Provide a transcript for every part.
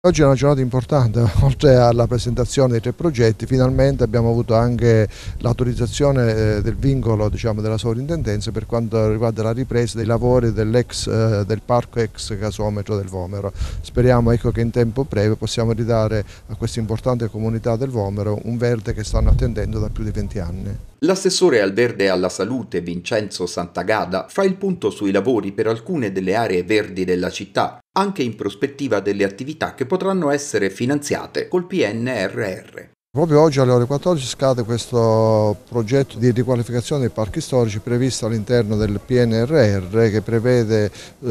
Oggi è una giornata importante, oltre alla presentazione dei tre progetti finalmente abbiamo avuto anche l'autorizzazione eh, del vincolo diciamo, della sovrintendenza per quanto riguarda la ripresa dei lavori dell eh, del parco ex gasometro del Vomero. Speriamo ecco, che in tempo breve possiamo ridare a questa importante comunità del Vomero un verde che stanno attendendo da più di 20 anni. L'assessore al verde alla salute Vincenzo Santagada fa il punto sui lavori per alcune delle aree verdi della città, anche in prospettiva delle attività che potranno essere finanziate col PNRR. Proprio oggi alle ore 14 scade questo progetto di riqualificazione dei parchi storici previsto all'interno del PNRR che prevede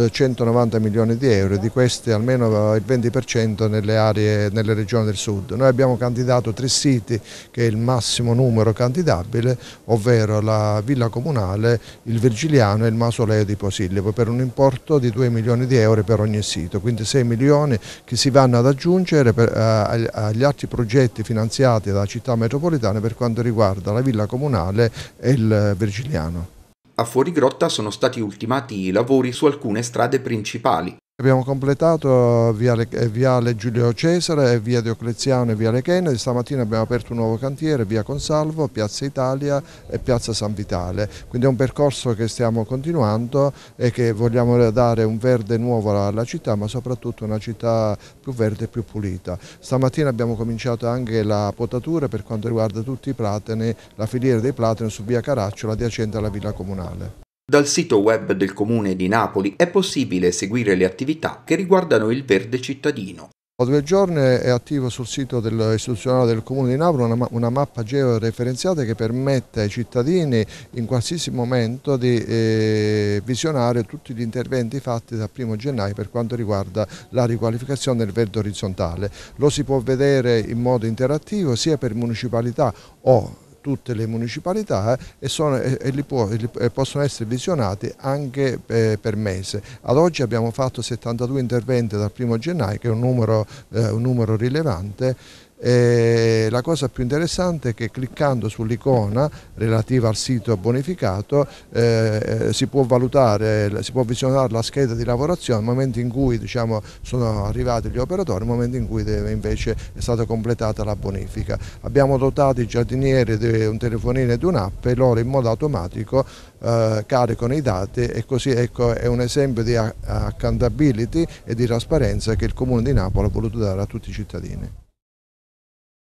190 eh, milioni di euro, di questi almeno eh, il 20% nelle, aree, nelle regioni del sud. Noi abbiamo candidato tre siti che è il massimo numero candidabile, ovvero la Villa Comunale, il Virgiliano e il Mausoleo di Posillipo per un importo di 2 milioni di euro per ogni sito, quindi 6 milioni che si vanno ad aggiungere per, eh, agli altri progetti finanziari finanziate da città metropolitana per quanto riguarda la villa comunale e il Virgiliano. A Fuorigrotta sono stati ultimati i lavori su alcune strade principali, Abbiamo completato eh, viale, eh, viale, Giulio Cesare, eh, via Diocleziano e viale Kennedy, stamattina abbiamo aperto un nuovo cantiere, via Consalvo, piazza Italia e piazza San Vitale, quindi è un percorso che stiamo continuando e che vogliamo dare un verde nuovo alla città ma soprattutto una città più verde e più pulita. Stamattina abbiamo cominciato anche la potatura per quanto riguarda tutti i platani, la filiera dei platani su via Caracciola adiacente alla Villa Comunale. Dal sito web del Comune di Napoli è possibile seguire le attività che riguardano il verde cittadino. Da due giorni è attivo sul sito istituzionale del Comune di Napoli una, una mappa georeferenziata che permette ai cittadini in qualsiasi momento di eh, visionare tutti gli interventi fatti dal 1 gennaio per quanto riguarda la riqualificazione del verde orizzontale. Lo si può vedere in modo interattivo sia per municipalità o per tutte le municipalità eh, e, sono, e, e, li può, e, li, e, possono essere visionati anche eh, per mese. Ad oggi abbiamo fatto 72 interventi dal 1 gennaio che è un numero, eh, un numero rilevante e la cosa più interessante è che cliccando sull'icona relativa al sito bonificato eh, si può valutare, si può visionare la scheda di lavorazione nel momento in cui diciamo, sono arrivati gli operatori, nel momento in cui deve, invece è stata completata la bonifica. Abbiamo dotato i giardinieri di un telefonino e di un'app e loro in modo automatico eh, caricano i dati e così ecco, è un esempio di accountability e di trasparenza che il Comune di Napoli ha voluto dare a tutti i cittadini.